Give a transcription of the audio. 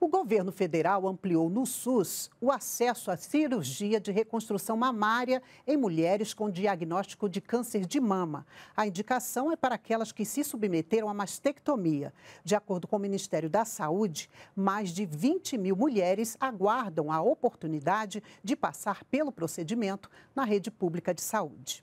O governo federal ampliou no SUS o acesso à cirurgia de reconstrução mamária em mulheres com diagnóstico de câncer de mama. A indicação é para aquelas que se submeteram à mastectomia. De acordo com o Ministério da Saúde, mais de 20 mil mulheres aguardam a oportunidade de passar pelo procedimento na rede pública de saúde.